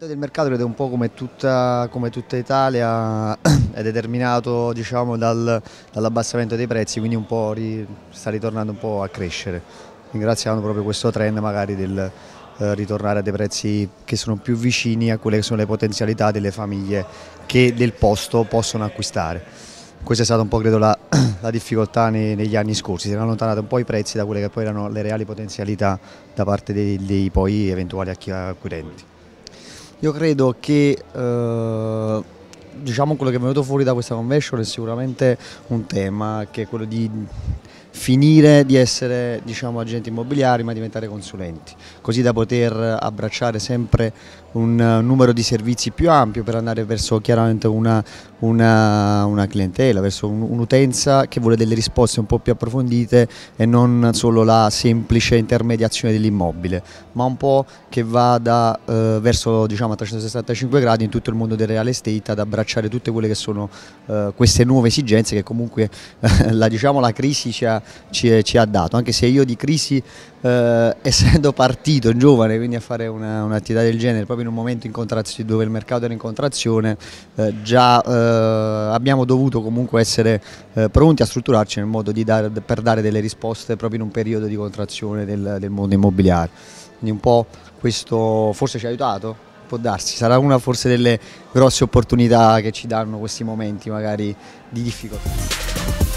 L'andamento del mercato, è un po' come tutta, come tutta Italia, è determinato diciamo, dal, dall'abbassamento dei prezzi, quindi un po' ri, sta ritornando un po' a crescere. Ringraziamo proprio questo trend magari del eh, ritornare a dei prezzi che sono più vicini a quelle che sono le potenzialità delle famiglie che del posto possono acquistare. Questa è stata un po' credo la, la difficoltà nei, negli anni scorsi, si erano allontanati un po' i prezzi da quelle che poi erano le reali potenzialità da parte dei, dei poi eventuali acquirenti. Io credo che eh, diciamo quello che è venuto fuori da questa convention è sicuramente un tema che è quello di finire di essere diciamo, agenti immobiliari ma diventare consulenti, così da poter abbracciare sempre eh, un numero di servizi più ampio per andare verso chiaramente una, una, una clientela, verso un'utenza che vuole delle risposte un po' più approfondite e non solo la semplice intermediazione dell'immobile, ma un po' che vada eh, verso diciamo, a 365 gradi in tutto il mondo del real estate ad abbracciare tutte quelle che sono eh, queste nuove esigenze che comunque eh, la, diciamo, la, crisi ci ha, ci, ci ha, dato, anche se io di crisi eh, essendo partito giovane quindi a fare un'attività del genere proprio in in un momento dove il mercato era in contrazione eh, già eh, abbiamo dovuto comunque essere eh, pronti a strutturarci nel modo dare, per dare delle risposte proprio in un periodo di contrazione del, del mondo immobiliare. Quindi un po' questo forse ci ha aiutato, può darsi, sarà una forse delle grosse opportunità che ci danno questi momenti magari di difficoltà.